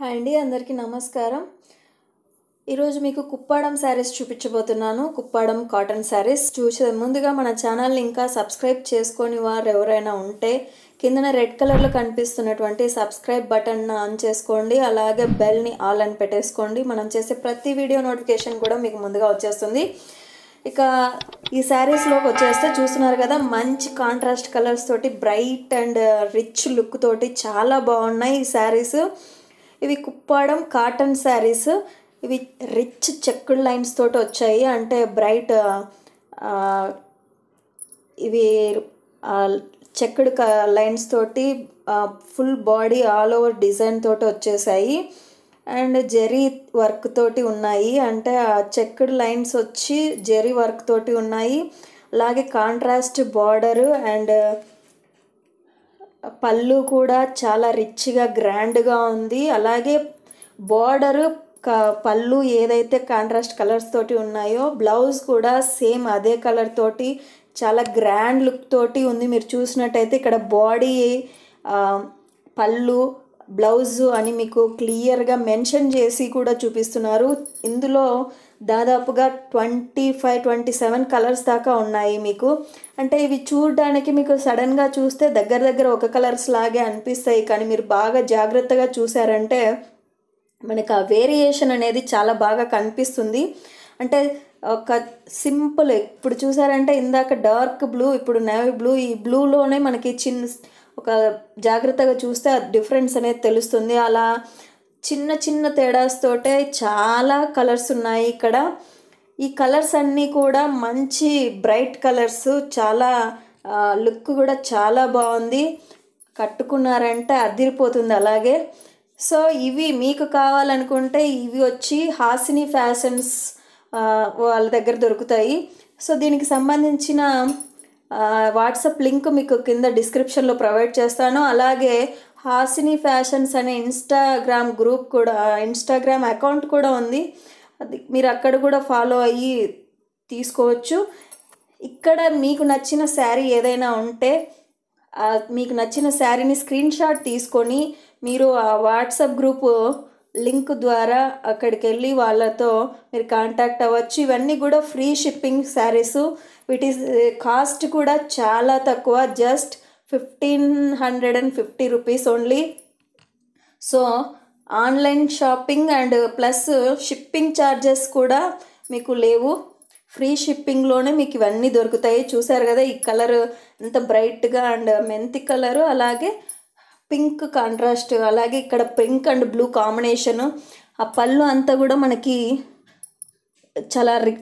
hi అండి అందరికీ నమస్కారం ఈరోజు మీకు కుప్పాడం శారీస్ చూపించబోతున్నాను కుప్పాడం కాటన్ శారీస్ చూసే ముందుగా మన ఛానల్ని ఇంకా సబ్స్క్రైబ్ చేసుకొని వారు ఎవరైనా ఉంటే కిందన రెడ్ కలర్లో కనిపిస్తున్నటువంటి సబ్స్క్రైబ్ బటన్ ఆన్ చేసుకోండి అలాగే బెల్ని ఆల్ అని పెట్టేసుకోండి మనం చేసే ప్రతి వీడియో నోటిఫికేషన్ కూడా మీకు ముందుగా వచ్చేస్తుంది ఇక ఈ శారీస్లోకి వచ్చేస్తే చూస్తున్నారు కదా మంచి కాంట్రాస్ట్ కలర్స్ తోటి బ్రైట్ అండ్ రిచ్ లుక్ తోటి చాలా బాగున్నాయి ఈ శారీస్ ఇవి కుప్పాడం కాటన్ శారీస్ ఇవి రిచ్ చెక్కుడ్ లైన్స్ తోటి వచ్చాయి అంటే బ్రైట్ ఇవి చెక్కుడ్ లైన్స్ తోటి full body all over design తోటి వచ్చేసాయి అండ్ జెరీ వర్క్ తోటి ఉన్నాయి అంటే ఆ చెక్కుడ్ లైన్స్ వచ్చి జెరీ వర్క్ తోటి ఉన్నాయి అలాగే కాంట్రాస్ట్ బార్డరు అండ్ పళ్ళు కూడా చాలా రిచ్గా గ్రాండ్గా ఉంది అలాగే బార్డరు పళ్ళు ఏదైతే కాంట్రాస్ట్ కలర్స్ తోటి ఉన్నాయో బ్లౌజ్ కూడా సేమ్ అదే కలర్ తోటి చాలా గ్రాండ్ లుక్ తోటి ఉంది మీరు చూసినట్టయితే ఇక్కడ బాడీ పళ్ళు బ్లౌజ్ అని మీకు క్లియర్గా మెన్షన్ చేసి కూడా చూపిస్తున్నారు ఇందులో దాదాపుగా twenty five twenty seven colours దాకా ఉన్నాయి మీకు అంటే ఇవి చూడడానికి మీకు సడన్గా చూస్తే దగ్గర దగ్గర ఒక కలర్స్ లాగే అనిపిస్తాయి కానీ మీరు బాగా జాగ్రత్తగా చూసారంటే మనకు ఆ వేరియేషన్ అనేది చాలా బాగా కనిపిస్తుంది అంటే ఒక సింపుల్ ఇప్పుడు చూసారంటే ఇందాక డార్క్ బ్లూ ఇప్పుడు నేవీ బ్లూ ఈ బ్లూలోనే మనకి చిన్న ఒక జాగ్రత్తగా చూస్తే ఆ డిఫరెన్స్ అనేది తెలుస్తుంది అలా చిన్న చిన్న తేడాస్తోటే చాలా కలర్స్ ఉన్నాయి ఇక్కడ ఈ కలర్స్ అన్నీ కూడా మంచి బ్రైట్ కలర్స్ చాలా లుక్ కూడా చాలా బాగుంది కట్టుకున్నారంటే అదిరిపోతుంది అలాగే సో ఇవి మీకు కావాలనుకుంటే ఇవి వచ్చి హాసిని ఫ్యాషన్స్ వాళ్ళ దగ్గర దొరుకుతాయి సో దీనికి సంబంధించిన వాట్సాప్ లింక్ మీకు కింద డిస్క్రిప్షన్లో ప్రొవైడ్ చేస్తాను అలాగే హాసిని ఫ్యాషన్స్ అనే ఇన్స్టాగ్రామ్ గ్రూప్ కూడా ఇన్స్టాగ్రామ్ అకౌంట్ కూడా ఉంది అది మీరు అక్కడ కూడా ఫాలో అయ్యి తీసుకోవచ్చు ఇక్కడ మీకు నచ్చిన శారీ ఏదైనా ఉంటే మీకు నచ్చిన శారీని స్క్రీన్ షాట్ తీసుకొని మీరు ఆ వాట్సాప్ గ్రూపు లింక్ ద్వారా అక్కడికి వెళ్ళి వాళ్ళతో మీరు కాంటాక్ట్ అవ్వచ్చు ఇవన్నీ కూడా free shipping saris is cost uh, కూడా చాలా తక్కువ just fifteen hundred and fifty rupees only so online shopping and plus shipping charges కూడా మీకు లేవు ఫ్రీ షిప్పింగ్లోనే మీకు ఇవన్నీ దొరుకుతాయి చూసారు కదా ఈ కలర్ ఎంత బ్రైట్గా అండ్ మెంతి కలరు అలాగే పింక్ కాంట్రాస్ట్ అలాగే ఇక్కడ పింక్ అండ్ బ్లూ కాంబినేషను ఆ పళ్ళు అంతా కూడా మనకి చాలా రి